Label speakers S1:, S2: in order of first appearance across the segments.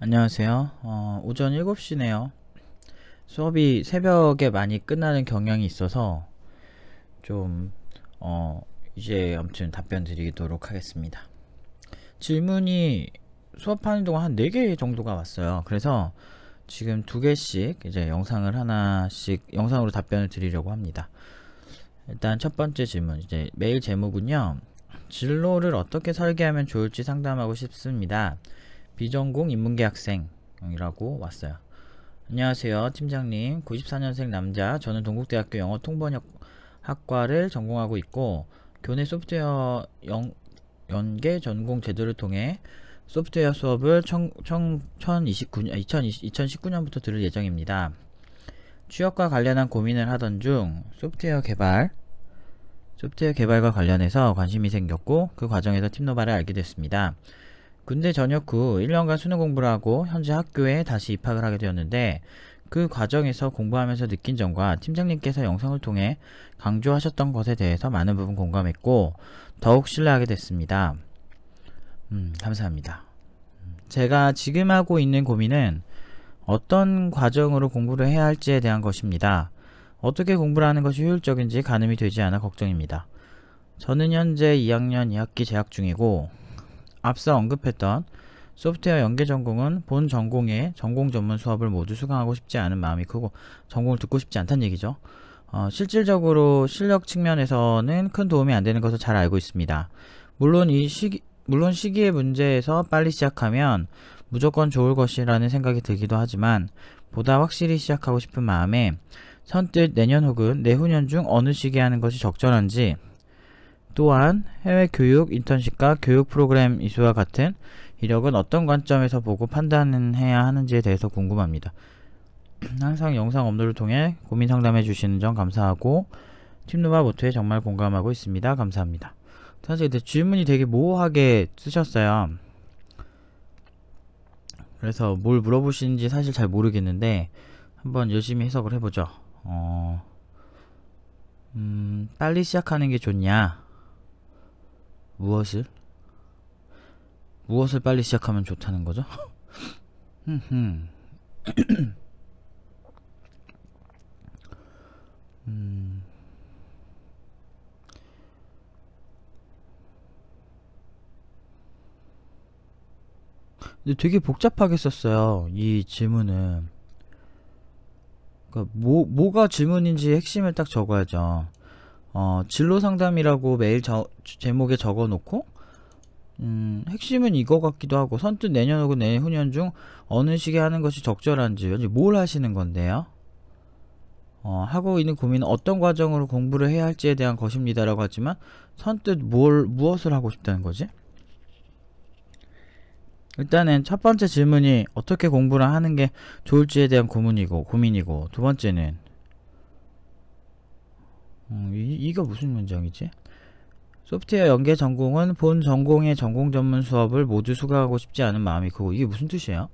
S1: 안녕하세요. 어, 오전 7시네요. 수업이 새벽에 많이 끝나는 경향이 있어서 좀 어, 이제 아무튼 답변 드리도록 하겠습니다. 질문이 수업하는 동안 한 4개 정도가 왔어요. 그래서 지금 두 개씩 이제 영상을 하나씩 영상으로 답변을 드리려고 합니다. 일단 첫 번째 질문 이제 메일 제목은요. 진로를 어떻게 설계하면 좋을지 상담하고 싶습니다. 비전공 인문계 학생이라고 왔어요. 안녕하세요. 팀장님. 94년생 남자. 저는 동국대학교 영어 통번역 학과를 전공하고 있고 교내 소프트웨어 영, 연계 전공 제도를 통해 소프트웨어 수업을 청, 청, 1029, 2020, 2019년부터 들을 예정입니다. 취업과 관련한 고민을 하던 중 소프트웨어 개발, 소프트웨어 개발과 관련해서 관심이 생겼고 그 과정에서 팀노바를 알게 됐습니다. 군대 전역 후 1년간 수능 공부를 하고 현재 학교에 다시 입학을 하게 되었는데 그 과정에서 공부하면서 느낀 점과 팀장님께서 영상을 통해 강조하셨던 것에 대해서 많은 부분 공감했고 더욱 신뢰하게 됐습니다. 음, 감사합니다. 제가 지금 하고 있는 고민은 어떤 과정으로 공부를 해야 할지에 대한 것입니다. 어떻게 공부를 하는 것이 효율적인지 가늠이 되지 않아 걱정입니다. 저는 현재 2학년 2학기 재학 중이고 앞서 언급했던 소프트웨어 연계 전공은 본 전공의 전공 전문 수업을 모두 수강하고 싶지 않은 마음이 크고 전공을 듣고 싶지 않다는 얘기죠. 어, 실질적으로 실력 측면에서는 큰 도움이 안 되는 것을 잘 알고 있습니다. 물론 이 시기, 물론 시기의 문제에서 빨리 시작하면 무조건 좋을 것이라는 생각이 들기도 하지만 보다 확실히 시작하고 싶은 마음에 선뜻 내년 혹은 내후년 중 어느 시기에 하는 것이 적절한지 또한 해외 교육, 인턴십과 교육 프로그램 이수와 같은 이력은 어떤 관점에서 보고 판단해야 하는지에 대해서 궁금합니다. 항상 영상 업로드를 통해 고민 상담해 주시는 점 감사하고 팀누바 모토에 정말 공감하고 있습니다. 감사합니다. 사실 근데 질문이 되게 모호하게 쓰셨어요. 그래서 뭘 물어보시는지 사실 잘 모르겠는데 한번 열심히 해석을 해보죠. 어, 음, 빨리 시작하는 게 좋냐? 무엇을? 무엇을 빨리 시작하면 좋다는 거죠? 음. 근데 되게 복잡하게 썼어요. 이 질문은. 그러니까 뭐, 뭐가 질문인지 핵심을 딱 적어야죠. 어, 진로 상담이라고 메일 저, 제목에 적어 놓고 음, 핵심은 이거 같기도 하고 선뜻 내년 혹은 내후년 중 어느 시기에 하는 것이 적절한지 뭘 하시는 건데요? 어, 하고 있는 고민은 어떤 과정으로 공부를 해야 할지에 대한 것입니다라고 하지만 선뜻 뭘 무엇을 하고 싶다는 거지? 일단은 첫 번째 질문이 어떻게 공부를 하는 게 좋을지에 대한 고민이고 고민이고 두 번째는 음, 이, 이거 무슨 문장이지? 소프트웨어 연계 전공은 본 전공의 전공 전문 수업을 모두 수강하고 싶지 않은 마음이 크고 이게 무슨 뜻이에요?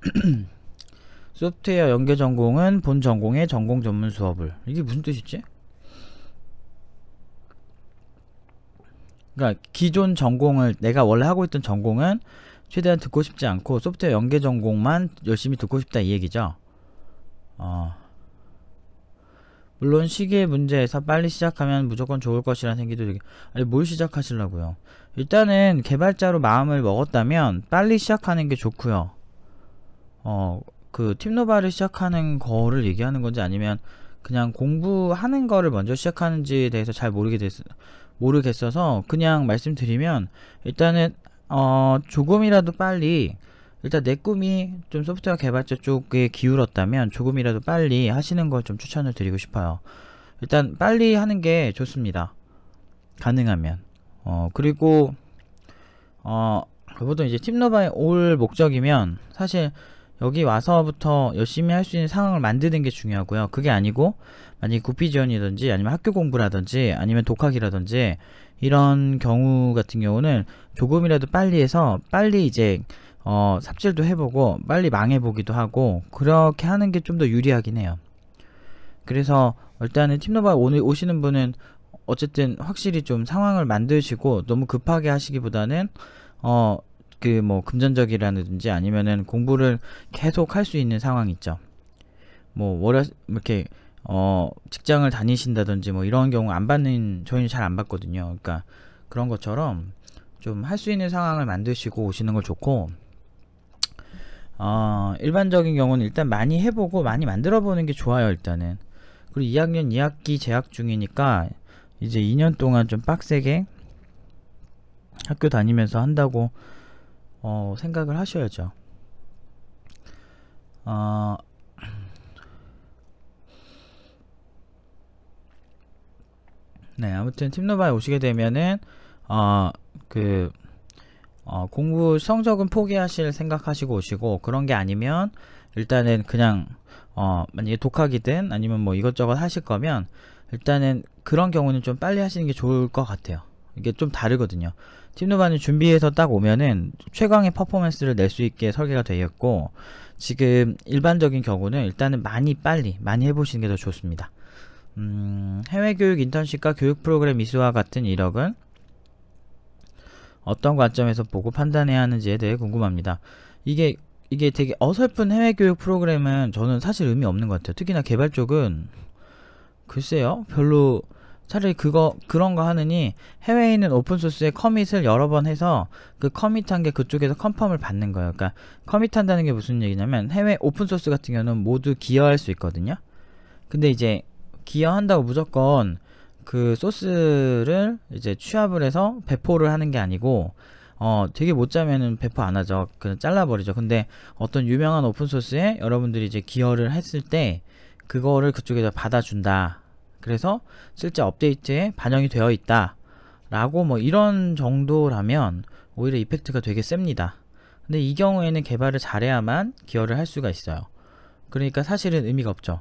S1: 소프트웨어 연계 전공은 본 전공의 전공 전문 수업을 이게 무슨 뜻이지? 그러니까 기존 전공을 내가 원래 하고 있던 전공은 최대한 듣고 싶지 않고 소프트웨어 연계 전공만 열심히 듣고 싶다 이 얘기죠. 어. 물론 시계 문제에서 빨리 시작하면 무조건 좋을 것이라는 생기도 들게 아니 뭘 시작하시려고요 일단은 개발자로 마음을 먹었다면 빨리 시작하는 게 좋고요 어 그팀노바를 시작하는 거를 얘기하는 건지 아니면 그냥 공부하는 거를 먼저 시작하는지에 대해서 잘 모르게 됐, 모르겠어서 그냥 말씀드리면 일단은 어 조금이라도 빨리 일단 내 꿈이 좀 소프트웨어 개발자 쪽에 기울었다면 조금이라도 빨리 하시는 걸 좀 추천을 드리고 싶어요. 일단 빨리 하는 게 좋습니다. 가능하면. 어, 그리고, 어, 보도 이제 팀노바에 올 목적이면 사실 여기 와서부터 열심히 할 수 있는 상황을 만드는 게 중요하고요. 그게 아니고 만약에 구피 지원이든지 아니면 학교 공부라든지 아니면 독학이라든지 이런 경우 같은 경우는 조금이라도 빨리 해서 빨리 이제 어, 삽질도 해보고 빨리 망해보기도 하고 그렇게 하는 게 좀 더 유리하긴 해요. 그래서 일단은 팀노바 오늘 오시는 분은 어쨌든 확실히 좀 상황을 만드시고 너무 급하게 하시기보다는 어그 뭐 금전적이라든지 아니면은 공부를 계속 할 수 있는 상황 있죠. 뭐 월화 이렇게 어 직장을 다니신다든지 뭐 이런 경우 안 받는 저희는 잘 안 받거든요. 그러니까 그런 것처럼 좀 할 수 있는 상황을 만드시고 오시는 걸 좋고 어, 일반적인 경우는 일단 많이 해보고 많이 만들어 보는 게 좋아요 일단은 그리고 2학년 2학기 재학 중이니까 이제 2년 동안 좀 빡세게 학교 다니면서 한다고 어, 생각을 하셔야죠 어, 네 아무튼 팀노바에 오시게 되면은 어, 그 어, 공부 성적은 포기하실 생각하시고 오시고 그런 게 아니면 일단은 그냥 어, 만약에 독학이든 아니면 뭐 이것저것 하실 거면 일단은 그런 경우는 좀 빨리 하시는 게 좋을 것 같아요. 이게 좀 다르거든요. 팀노바는 준비해서 딱 오면은 최강의 퍼포먼스를 낼 수 있게 설계가 되어 있고 지금 일반적인 경우는 일단은 많이 빨리 많이 해보시는 게 더 좋습니다. 음, 해외 교육 인턴십과 교육 프로그램 이수와 같은 이력은 어떤 관점에서 보고 판단해야 하는지에 대해 궁금합니다. 이게 이게 되게 어설픈 해외 교육 프로그램은 저는 사실 의미 없는 것 같아요. 특히나 개발 쪽은 글쎄요, 별로 차라리 그거 그런 거 하느니 해외에 있는 오픈 소스에 커밋을 여러 번 해서 그 커밋한 게 그쪽에서 컨펌을 받는 거예요. 그러니까 커밋한다는 게 무슨 얘기냐면 해외 오픈 소스 같은 경우는 모두 기여할 수 있거든요. 근데 이제 기여한다고 무조건 그 소스를 이제 취합을 해서 배포를 하는 게 아니고 어 되게 못자면은 배포 안 하죠. 그냥 잘라버리죠. 근데 어떤 유명한 오픈 소스에 여러분들이 이제 기여를 했을 때 그거를 그쪽에서 받아준다. 그래서 실제 업데이트에 반영이 되어 있다. 라고 뭐 이런 정도라면 오히려 이펙트가 되게 셉니다. 근데 이 경우에는 개발을 잘해야만 기여를 할 수가 있어요. 그러니까 사실은 의미가 없죠.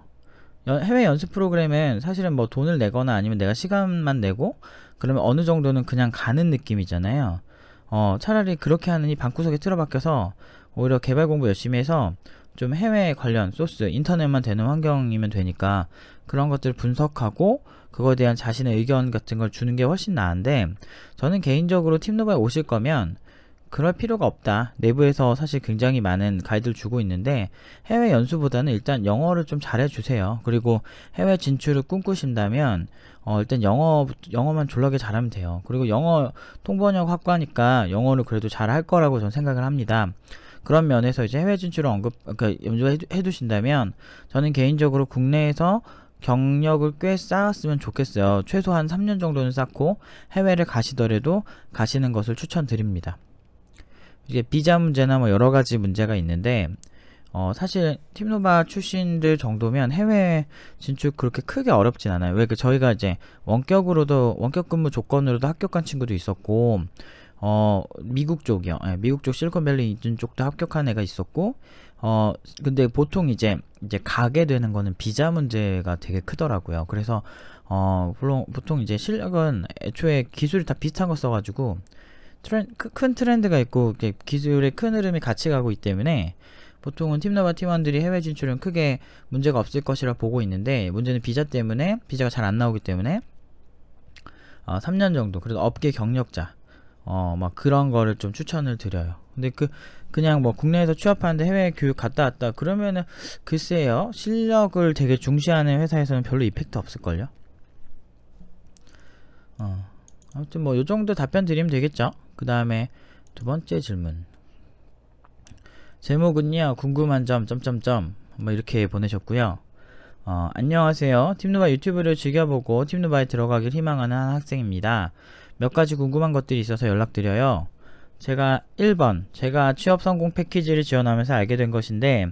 S1: 연, 해외 연습 프로그램은 사실은 뭐 돈을 내거나 아니면 내가 시간만 내고 그러면 어느 정도는 그냥 가는 느낌이잖아요. 어, 차라리 그렇게 하느니 방구석에 틀어박혀서 오히려 개발 공부 열심히 해서 좀 해외 관련 소스, 인터넷만 되는 환경이면 되니까 그런 것들 분석하고 그거에 대한 자신의 의견 같은 걸 주는 게 훨씬 나은데 저는 개인적으로 팀노바에 오실 거면 그럴 필요가 없다. 내부에서 사실 굉장히 많은 가이드를 주고 있는데 해외 연수보다는 일단 영어를 좀 잘해주세요. 그리고 해외 진출을 꿈꾸신다면 어 일단 영어 영어만 졸라게 잘하면 돼요. 그리고 영어 통번역 학과니까 영어를 그래도 잘할 거라고 저는 생각을 합니다. 그런 면에서 이제 해외 진출을 언급 그러니까 염두해 두신다면 저는 개인적으로 국내에서 경력을 꽤 쌓았으면 좋겠어요. 최소한 3년 정도는 쌓고 해외를 가시더라도 가시는 것을 추천드립니다. 이제 비자 문제나 뭐 여러 가지 문제가 있는데 어, 사실 팀노바 출신들 정도면 해외 진출 그렇게 크게 어렵진 않아요. 왜 그 저희가 이제 원격으로도 원격 근무 조건으로도 합격한 친구도 있었고 어, 미국 쪽이요. 예, 미국 쪽 실리콘밸리 있는 쪽도 합격한 애가 있었고 어, 근데 보통 이제 이제 가게 되는 거는 비자 문제가 되게 크더라고요. 그래서 어, 물론 보통 이제 실력은 애초에 기술이 다 비슷한 거 써가지고 트렌, 큰 트렌드가 있고 기술의 큰 흐름이 같이 가고 있기 때문에 보통은 팀나바 팀원들이 해외 진출은 크게 문제가 없을 것이라 보고 있는데 문제는 비자 때문에 비자가 잘 안 나오기 때문에 어, 3년 정도 그래도 업계 경력자 어막 그런 거를 좀 추천을 드려요. 근데 그 그냥 뭐 국내에서 취업하는데 해외 교육 갔다 왔다 그러면은 글쎄요 실력을 되게 중시하는 회사에서는 별로 이펙트 없을걸요. 어 아무튼 뭐요 정도 답변 드리면 되겠죠. 그 다음에 두 번째 질문. 제목은요, 궁금한 점, 점점점. 뭐 이렇게 보내셨고요. 어, 안녕하세요. 팀누바 유튜브를 즐겨보고 팀누바에 들어가길 희망하는 학생입니다. 몇 가지 궁금한 것들이 있어서 연락드려요. 제가 1번, 제가 취업 성공 패키지를 지원하면서 알게 된 것인데,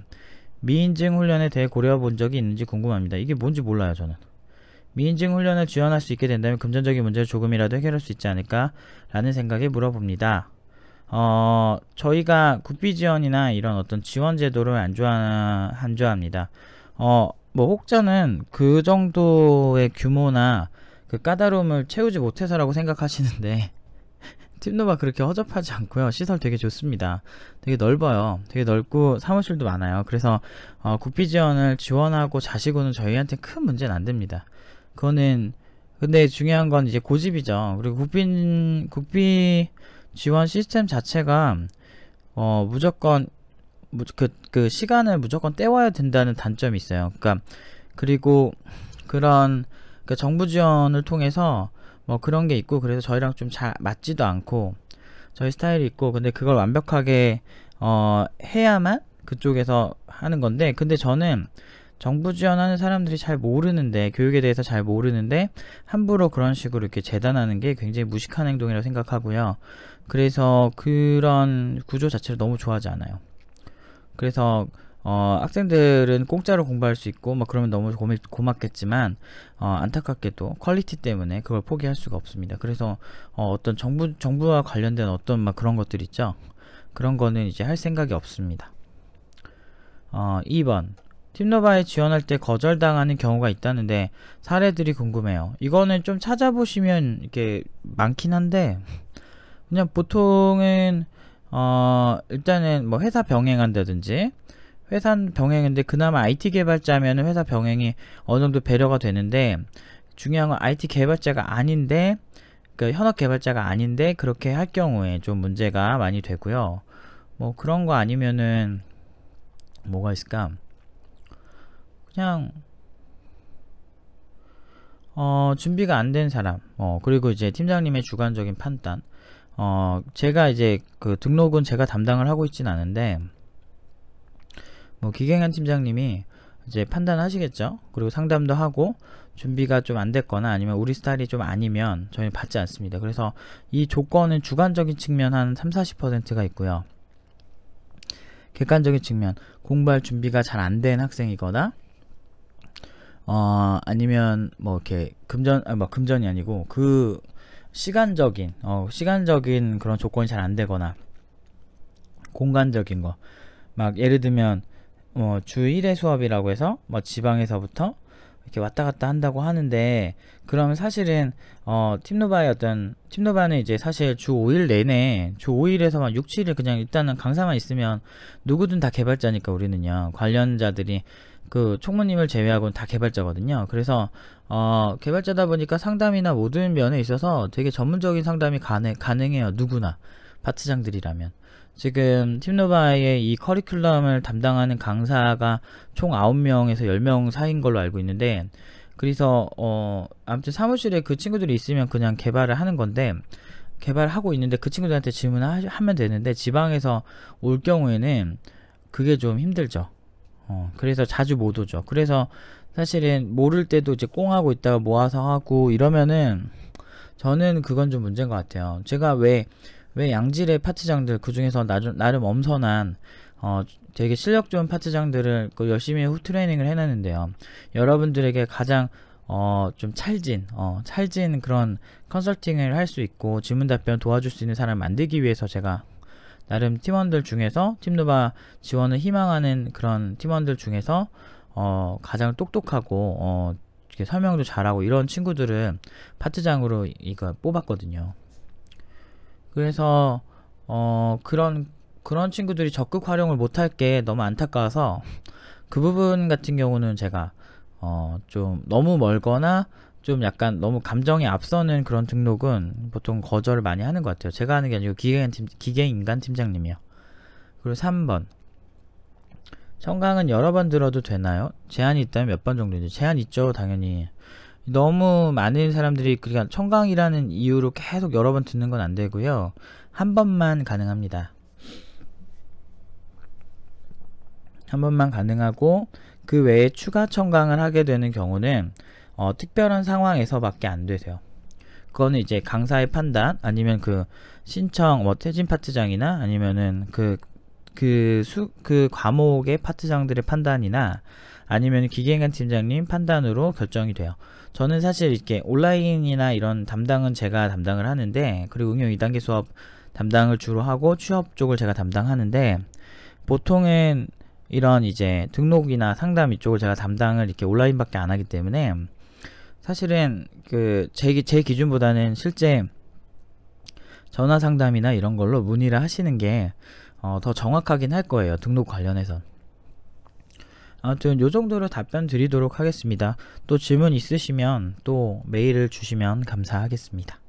S1: 미인증 훈련에 대해 고려해 본 적이 있는지 궁금합니다. 이게 뭔지 몰라요, 저는. 미인증 훈련을 지원할 수 있게 된다면 금전적인 문제를 조금이라도 해결할 수 있지 않을까라는 생각에 물어봅니다. 어, 저희가 국비 지원이나 이런 어떤 지원 제도를 안 좋아, 안 좋아합니다. 어, 뭐, 혹자는 그 정도의 규모나 그 까다로움을 채우지 못해서라고 생각하시는데, 팀노바 그렇게 허접하지 않고요. 시설 되게 좋습니다. 되게 넓어요. 되게 넓고 사무실도 많아요. 그래서 어, 국비 지원을 지원하고 자시고는 저희한테 큰 문제는 안 됩니다. 그거는 근데 중요한 건 이제 고집이죠. 그리고 국빈 국비 지원 시스템 자체가 어 무조건 그, 그 시간을 무조건 때워야 된다는 단점이 있어요. 그니까 그리고 그런 그니까 정부 지원을 통해서 뭐 그런 게 있고 그래서 저희랑 좀 잘 맞지도 않고 저희 스타일이 있고 근데 그걸 완벽하게 어 해야만 그쪽에서 하는 건데 근데 저는 정부 지원하는 사람들이 잘 모르는데 교육에 대해서 잘 모르는데 함부로 그런 식으로 이렇게 재단하는 게 굉장히 무식한 행동이라고 생각하고요. 그래서 그런 구조 자체를 너무 좋아하지 않아요. 그래서 어, 학생들은 공짜로 공부할 수 있고 막 그러면 너무 고미, 고맙겠지만 어, 안타깝게도 퀄리티 때문에 그걸 포기할 수가 없습니다. 그래서 어, 어떤 정부 정부와 관련된 어떤 막 그런 것들 있죠. 그런 거는 이제 할 생각이 없습니다. 어, 2번 팀노바에 지원할 때 거절당하는 경우가 있다는데 사례들이 궁금해요. 이거는 좀 찾아보시면 이게 렇 많긴 한데 그냥 보통은 어 일단은 뭐 회사 병행한다든지 회사 병행인데 그나마 IT 개발자면 회사 병행이 어느 정도 배려가 되는데 중요한 건 IT 개발자가 아닌데 그 현업 개발자가 아닌데 그렇게 할 경우에 좀 문제가 많이 되고요. 뭐 그런 거 아니면은 뭐가 있을까? 그냥 어, 준비가 안 된 사람, 어, 그리고 이제 팀장님의 주관적인 판단, 어, 제가 이제 그 등록은 제가 담당을 하고 있진 않은데, 뭐 기갱한 팀장님이 이제 판단하시겠죠? 그리고 상담도 하고, 준비가 좀 안 됐거나 아니면 우리 스타일이 좀 아니면 저희는 받지 않습니다. 그래서 이 조건은 주관적인 측면 한 3, 0 40%가 있고요. 객관적인 측면, 공부할 준비가 잘 안 된 학생이거나, 어, 아니면 뭐 이렇게 금전 아, 뭐 금전이 아니고 그 시간적인 어, 시간적인 그런 조건이 잘 안 되거나 공간적인 거 막 예를 들면 뭐주 1회 수업이라고 해서 뭐 지방에서부터 이렇게 왔다 갔다 한다고 하는데 그러면 사실은 어 팀노바의 어떤 팀노바는 이제 사실 주 5일 내내 주 5일에서만 6, 7일 그냥 일단은 강사만 있으면 누구든 다 개발자니까 우리는요 관련자들이 그 총무님을 제외하고는 다 개발자거든요. 그래서 어, 개발자다 보니까 상담이나 모든 면에 있어서 되게 전문적인 상담이 가능, 가능해요. 누구나 파트장들이라면. 지금 팀노바의 이 커리큘럼을 담당하는 강사가 총 9명에서 10명 사이인 걸로 알고 있는데 그래서 어 아무튼 사무실에 그 친구들이 있으면 그냥 개발을 하는 건데 개발하고 있는데 그 친구들한테 질문하면 을 되는데 지방에서 올 경우에는 그게 좀 힘들죠. 어, 그래서 자주 못 오죠. 그래서 사실은 모를 때도 이제 꽁하고 있다가 모아서 하고 이러면은 저는 그건 좀 문제인 것 같아요. 제가 왜, 왜 양질의 파트장들, 그 중에서 나름, 엄선한, 어, 되게 실력 좋은 파트장들을 그 열심히 후 트레이닝을 해놨는데요. 여러분들에게 가장 어, 좀 찰진, 어, 찰진 그런 컨설팅을 할 수 있고, 질문 답변 도와줄 수 있는 사람을 만들기 위해서 제가 나름 팀원들 중에서 팀누바 지원을 희망하는 그런 팀원들 중에서 어, 가장 똑똑하고 어, 이렇게 설명도 잘하고 이런 친구들은 파트장으로 이거 뽑았거든요. 그래서 어, 그런 그런 친구들이 적극 활용을 못할 게 너무 안타까워서 그 부분 같은 경우는 제가 어, 좀 너무 멀거나 좀 약간 너무 감정에 앞서는 그런 등록은 보통 거절을 많이 하는 것 같아요. 제가 하는 게 아니고 기계인 팀, 기계인간 팀장님이요. 그리고 3번. 청강은 여러 번 들어도 되나요? 제한이 있다면 몇 번 정도인지. 제한 있죠, 당연히. 너무 많은 사람들이 그러니까 청강이라는 이유로 계속 여러 번 듣는 건 안 되고요. 한 번만 가능합니다. 한 번만 가능하고 그 외에 추가 청강을 하게 되는 경우는 어, 특별한 상황에서밖에 안 되세요. 그거는 이제 강사의 판단 아니면 그 신청 뭐 퇴진 파트장이나 아니면은 그 그수그 그 과목의 파트장들의 판단이나 아니면 기계인간 팀장님 판단으로 결정이 돼요. 저는 사실 이렇게 온라인이나 이런 담당은 제가 담당을 하는데 그리고 응용 2단계 수업 담당을 주로 하고 취업 쪽을 제가 담당하는데 보통은 이런 이제 등록이나 상담 이쪽을 제가 담당을 이렇게 온라인밖에 안 하기 때문에 사실은 그제제 기준보다는 실제 전화 상담이나 이런 걸로 문의를 하시는 게더 어, 정확하긴 할 거예요. 등록 관련해서. 아무튼 요 정도로 답변 드리도록 하겠습니다. 또 질문 있으시면 또 메일을 주시면 감사하겠습니다.